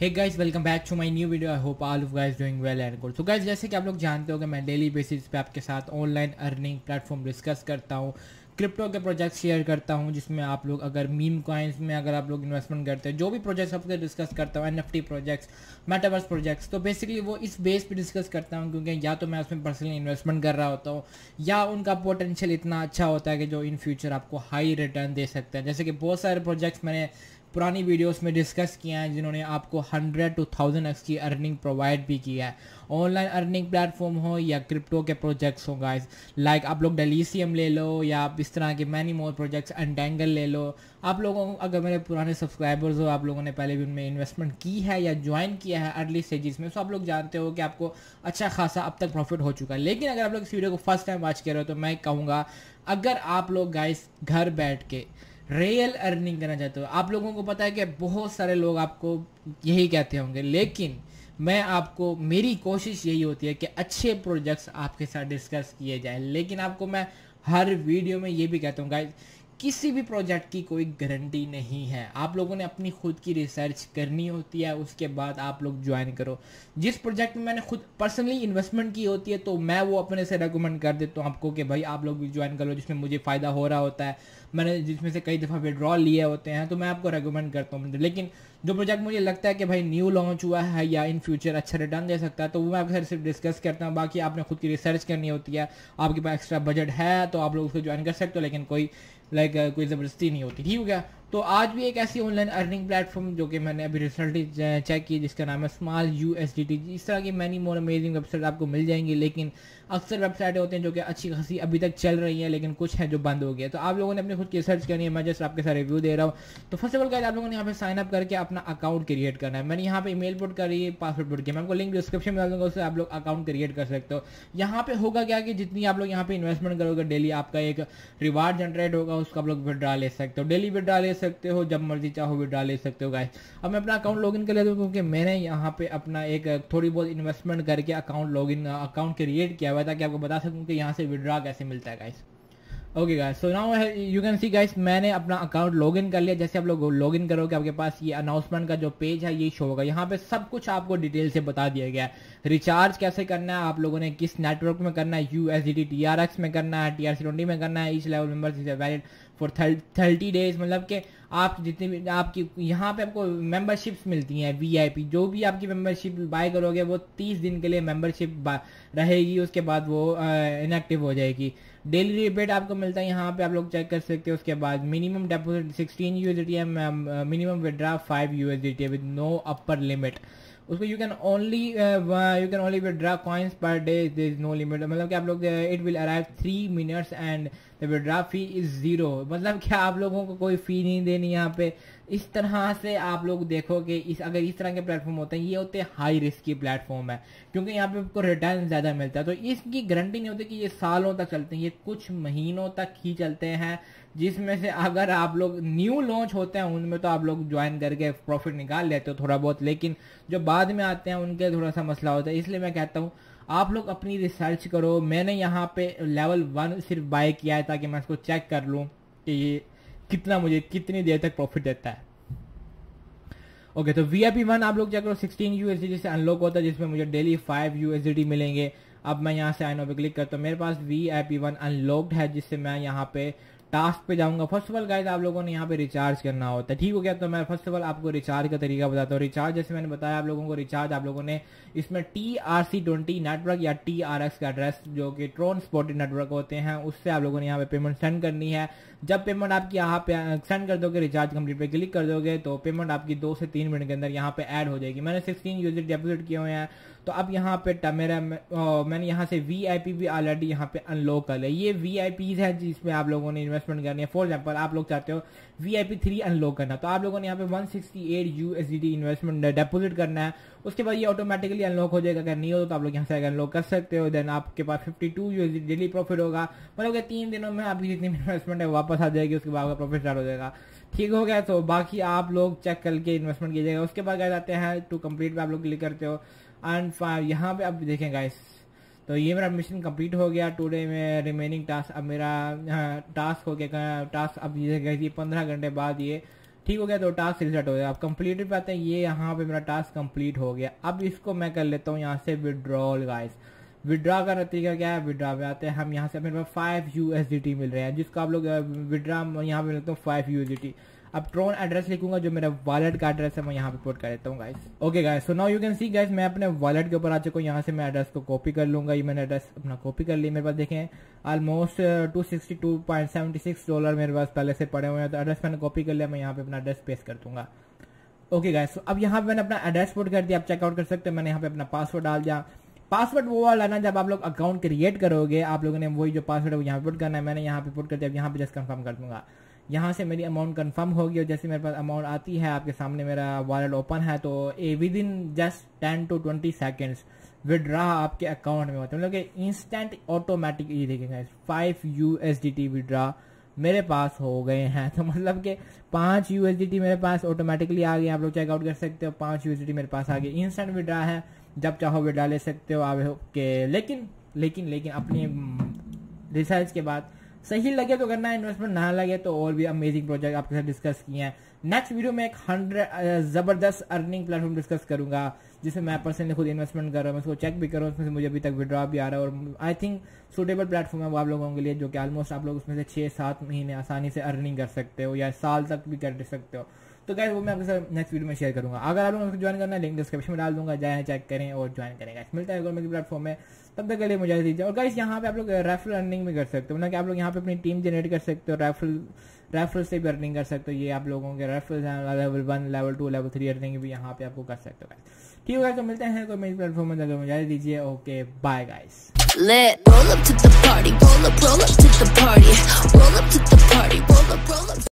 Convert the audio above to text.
Hey guys welcome back to my new video I hope all of guys doing well and good so guys जैसे कि आप लोग जानते हो कि मैं डेली बेसिस पे आपके साथ ऑनलाइन अर्निंग प्लेटफॉर्म डिस्कस करता हूँ क्रिप्टो के प्रोजेक्ट शेयर करता हूँ जिसमें आप लोग अगर मीम कॉइन्स में अगर आप लोग इन्वेस्टमेंट करते हैं जो भी प्रोजेक्ट्स आपके डिस्कस करता हूँ एनएफटी प्रोजेक्ट्स मेटावर्स प्रोजेक्ट्स तो बेसिकली वो इस बेस पे डिस्कस करता हूँ क्योंकि या तो मैं उसमें पर्सनली इन्वेस्टमेंट कर रहा होता हूँ या उनका पोटेंशियल इतना अच्छा होता है कि जो इन फ्यूचर आपको हाई रिटर्न दे सकते हैं जैसे कि बहुत सारे प्रोजेक्ट्स मैंने पुरानी वीडियोस में डिस्कस किया है जिन्होंने आपको 100 टू थाउजेंड एक्स की अर्निंग प्रोवाइड भी की है ऑनलाइन अर्निंग प्लेटफॉर्म हो या क्रिप्टो के प्रोजेक्ट्स हो गाइस लाइक आप लोग डेलीसीएम ले लो या आप इस तरह के मैनी मोर प्रोजेक्ट्स अनटेंगल ले लो आप लोगों अगर मेरे पुराने सब्सक्राइबर्स हो आप लोगों ने पहले भी उनमें इन्वेस्टमेंट की है या ज्वाइन किया है अर्ली स्टेजेस में सो तो आप लोग जानते हो कि आपको अच्छा खासा अब तक प्रॉफिट हो चुका है लेकिन अगर आप लोग इस वीडियो को फर्स्ट टाइम वॉच कर रहे हो तो मैं कहूँगा अगर आप लोग गाइस घर बैठ के रियल अर्निंग करना चाहते हो आप लोगों को पता है कि बहुत सारे लोग आपको यही कहते होंगे लेकिन मैं आपको मेरी कोशिश यही होती है कि अच्छे प्रोजेक्ट्स आपके साथ डिस्कस किए जाए लेकिन आपको मैं हर वीडियो में ये भी कहता हूँ गाइज किसी भी प्रोजेक्ट की कोई गारंटी नहीं है आप लोगों ने अपनी खुद की रिसर्च करनी होती है उसके बाद आप लोग ज्वाइन करो जिस प्रोजेक्ट में मैंने खुद पर्सनली इन्वेस्टमेंट की होती है तो मैं वो अपने से रेकमेंड कर देता हूँ आपको कि भाई आप लोग भी ज्वाइन कर लो जिसमें मुझे फ़ायदा हो रहा होता है मैंने जिसमें से कई दफ़ा विड्रॉल लिए होते हैं तो मैं आपको रेकमेंड करता हूँ लेकिन जो प्रोजेक्ट मुझे लगता है कि भाई न्यू लॉन्च हुआ है या इन फ्यूचर अच्छा रिटर्न दे सकता है तो वो मैं आपके सिर्फ डिस्कस करता हूँ बाकी आपने खुद की रिसर्च करनी होती है आपके पास एक्स्ट्रा बजट है तो आप लोग उसको ज्वाइन कर सकते हो लेकिन कोई लाइक कोई ज़बरदस्ती नहीं होती ठीक हो गया तो आज भी एक ऐसी ऑनलाइन अर्निंग प्लेटफॉर्म जो कि मैंने अभी रिसल्ट चेक की जिसका नाम है small U S D T इस तरह की मैनी मोर अमेजिंग वेबसाइट आपको मिल जाएंगी लेकिन अक्सर वेबसाइटें होते हैं जो कि अच्छी खासी अभी तक चल रही हैं लेकिन कुछ हैं जो बंद हो गया तो आप लोगों ने अपने खुद की रिसर्च करनी है मैं जस्ट आपके साथ रिव्यू दे रहा हूँ तो फर्स्ट ऑफ ऑल आप लोगों ने यहाँ पर साइन अप करके अपना अकाउंट क्रिएट करना है मैंने यहाँ पर ईमेल पुट करी है पासवर्ड पुट किया मैं आपको लिंक डिस्क्रिप्शन में डाल दूँगा उससे आप लोग अकाउंट क्रिएट कर सकते हो यहाँ पर होगा क्या कि जितनी आप लोग यहाँ पर इन्वेस्टमेंट करोगे डेली आपका एक रिवार्ड जनरेट होगा उसका आप लोग विड्रा ले सकते हो डेली विड्रा ले सकते हो जब मर्जी चाहो विड्रा ले सकते हो गाइस अब मैं अपना अकाउंट लॉगिन कर लेता हूँ क्योंकि मैंने यहाँ पे अपना एक थोड़ी बहुत इन्वेस्टमेंट करके अकाउंट लॉगिन अकाउंट क्रिएट किया हुआ है ताकि आपको बता सकूँ कि यहाँ से विड्रा कैसे मिलता है guys okay guys so now you can see guys मैंने अपना अकाउंट लॉगिन कर लिया जैसे आप लोग लॉगिन करोगे आपके पास ये अनाउंसमेंट का जो पेज है ये शो होगा यहाँ पे सब कुछ आपको डिटेल से बता दिया गया है रिचार्ज कैसे करना है आप लोगों ने किस नेटवर्क में करना है U S D T R X में करना है टी आर सी ट्वेंटी में करना है each level member is valid for thirty days मतलब कि आप जितने भी आपकी यहाँ पे आपको मेंबरशिप्स मिलती हैं वीआईपी जो भी आपकी मेंबरशिप बाय करोगे वो तीस दिन के लिए मेंबरशिप रहेगी उसके बाद वो इनएक्टिव हो जाएगी डेली रिपेट आपको मिलता है यहाँ पे आप लोग चेक कर सकते हैं उसके बाद minimum deposit sixteen U S minimum withdraw five U S with no upper limit उसको you can only you can only withdraw coins per day is no limit मतलब कि आप लोग it will arrive three minutes and the withdraw fee is zero मतलब क्या आप लोगों को कोई फ़ी नहीं देनी यहाँ पे इस तरह से आप लोग देखो कि इस अगर इस तरह के प्लेटफॉर्म होते हैं ये होते हैं हाई रिस्क की प्लेटफॉर्म है क्योंकि यहाँ पे आपको रिटर्न ज़्यादा मिलता है तो इसकी गारंटी नहीं होती कि ये सालों तक चलते हैं ये कुछ महीनों तक ही चलते हैं जिसमें से अगर आप लोग न्यू लॉन्च होते हैं उनमें तो आप लोग ज्वाइन करके प्रॉफिट निकाल लेते हो थोड़ा बहुत लेकिन जो बाद में आते हैं उनके थोड़ा सा मसला होता है इसलिए मैं कहता हूँ आप लोग अपनी रिसर्च करो मैंने यहाँ पे लेवल वन सिर्फ बाय किया है ताकि मैं इसको चेक कर लूँ कि ये कितना मुझे कितनी देर तक प्रॉफिट देता है ओके okay, तो वी आई पी वन आप लोग चेक करो सिक्सटीन यू एस डी से अनलॉक होता है जिसमें मुझे daily five U S D मिलेंगे अब मैं यहाँ से आई नो पे क्लिक करता हूँ मेरे पास V I P one unlocked है जिससे मैं यहाँ पे टास्क पे जाऊंगा फर्स्ट ऑफ ऑल गाइज आप लोगों ने यहाँ पे रिचार्ज करना होता है ठीक हो गया तो मैं फर्स्ट ऑफ ऑल आपको रिचार्ज का तरीका बताता हूँ रिचार्ज जैसे मैंने बताया आप लोगों को रिचार्ज आप लोगों ने इसमें T R C twenty network या टी आर एक्स का एड्रेस जो कि ट्रोन स्पोर्टेड नेटवर्क होते हैं उससे आप लोगों ने यहाँ पे पेमेंट सेंड करनी है जब पेमेंट आपकी यहाँ पे सेंड कर दोगे रिचार्ज कंप्लीट पे क्लिक कर दोगे तो पेमेंट आपकी दो से तीन मिनट के अंदर यहाँ पे ऐड हो जाएगी मैंने सिक्सटीन यूजर डेपोजिट किए हुए हैं तो अब यहाँ पे टमेरा मैंने यहाँ से वी आई पी भी ऑलरेडी यहाँ पे अनलॉक कर लिया ये वी आई पीज है जिसमें आप लोगों ने इन्वेस्टमेंट करनी है फॉर एग्जाम्पल आप लोग चाहते हो V I P three unlock करना तो आप लोगों ने यहाँ पे one sixty eight U S D investment deposit करना है उसके बाद ये ऑटोमेटिकली अनलॉक हो जाएगा अगर नहीं हो तो आप लोग यहाँ से अनलॉक कर सकते हो देन आपके पास fifty two U daily profit होगा मतलब तीन दिनों में आपकी जितनी इन्वेस्टमेंट है वापस आ जाएगी उसके बाद आपका प्रॉफिट स्टार्ट हो जाएगा ठीक हो गया तो बाकी आप लोग चेक करके इन्वेस्टमेंट कीजिएगा उसके बाद क्या जाते हैं टू कंप्लीट पे आप लोग क्लिक करते हो एंड फाइव यहाँ पे आप देखें गाइस तो ये मेरा मिशन कंप्लीट हो गया टुडे में रिमेनिंग टास्क अब मेरा टास्क हो गया टास्क अब गई थी पंद्रह घंटे बाद ये ठीक हो गया तो टास्क रिजल्ट हो गया अब कम्प्लीट पे आते हैं ये यहाँ पे मेरा टास्क कंप्लीट हो गया अब इसको मैं कर लेता हूँ यहाँ से विड्रॉल गाइस विड्रा का नतीजा क्या है विड्रा पे आते हैं हम यहाँ से मेरे पास फाइव यू मिल रहे हैं जिसको आप लोग विड्रा यहाँ पे लेता हूँ फाइव यू अब ट्रोन एड्रेस लिखूंगा जो मेरा वॉलेट का एड्रेस है मैं यहाँ पे पोर्ट कर देता हूँ guys okay guys so now you can see guys मैं अपने वॉलेट के ऊपर आ चुका हूँ यहाँ से मैं एड्रेस को कॉपी कर लूंगा ये मैंने एड्रेस अपना कॉपी कर लिया मेरे पास देखें almost two sixty two point seventy six dollar मेरे पास पहले से पड़े हुए हैं तो एड्रेस मैंने कॉपी कर लिया मैं यहाँ पे अपना एड्रेस पेश कर दूंगा ओके गाइस अब यहाँ पे मैंने अपना एड्रेस पोर्ट कर दिया आप चेकआउट कर सकते हैं मैंने यहाँ पे अपना पासवर्ड डाल दिया पासवर्ड वो वाला ना जब आप लोग अकाउंट क्रिएट करोगे आप लोगों ने वही जो पासवर्ड है वो यहाँ पुट करना है मैंने यहाँ पे पुट कर दिया यहाँ पे जस्ट कंफर्म कर दूंगा यहाँ से मेरी अमाउंट कंफर्म होगी और जैसे मेरे पास अमाउंट आती है आपके सामने मेरा वॉलेट ओपन है तो uh within just ten to twenty seconds withdraw आपके अकाउंट में होता है मतलब कि इंस्टेंट ऑटोमेटिक ये देखेंगे five U S D T withdraw मेरे पास हो गए हैं तो मतलब कि पाँच यू एस डी टी मेरे पास ऑटोमेटिकली आ गए आप लोग चेकआउट कर सकते हो पाँच यू एस डी टी मेरे पास आ गए इंस्टेंट विड्रा है जब चाहोगे डाले सकते हो आप के लेकिन लेकिन लेकिन अपने रिसर्च के बाद सही लगे तो करना है इन्वेस्टमेंट ना लगे तो और भी अमेजिंग प्रोजेक्ट आपके साथ डिस्कस किए हैं नेक्स्ट वीडियो में एक हंड्रेड जबरदस्त अर्निंग प्लेटफॉर्म डिस्कस करूंगा जिसमें मैं पर्सनली खुद इन्वेस्टमेंट कर रहा हूँ उसको चेक भी कर रहा हूँ उसमें से मुझे अभी तक विड्रॉ भी आ रहा है और आई थिंक सुटेबल प्लेटफॉर्म है वो आप लोगों के लिए जो कि ऑलमोस्ट आप लोग उसमें से छः सात महीने आसानी से अर्निंग कर सकते हो या साल तक भी कर सकते हो तो गैस वो मैं आपके साथ नेक्स्ट वीडियो में शेयर करूंगा अगर आप लोगों को ज्वाइन करना है लिंक डिस्क्रिप्शन में डाल दूंगा जाए चेक करें और ज्वाइन करें गैस मिलता है गवर्नमेंट प्लेटफॉर्म में तब तक के लिए मुझे दीजिए और गैस यहाँ पे आप लोग रेफरल अर्निंग भी कर सकते हो ना मतलब कि आप लोग यहाँ पे अपनी टीम जनरेट कर सकते हो रेफरल रेफरल से भी अर्निंग कर सकते हो ये आप लोगों के referral level one level two level three earning भी यहाँ पे आपको कर सकते हो गाइस ठीक है तो मिलते हैं कोई मेरी प्लेटफॉर्म में अगर मुझे दीजिए okay bye guys Let roll up to the party, roll up, roll up to the party, roll up to the party, roll up, roll up.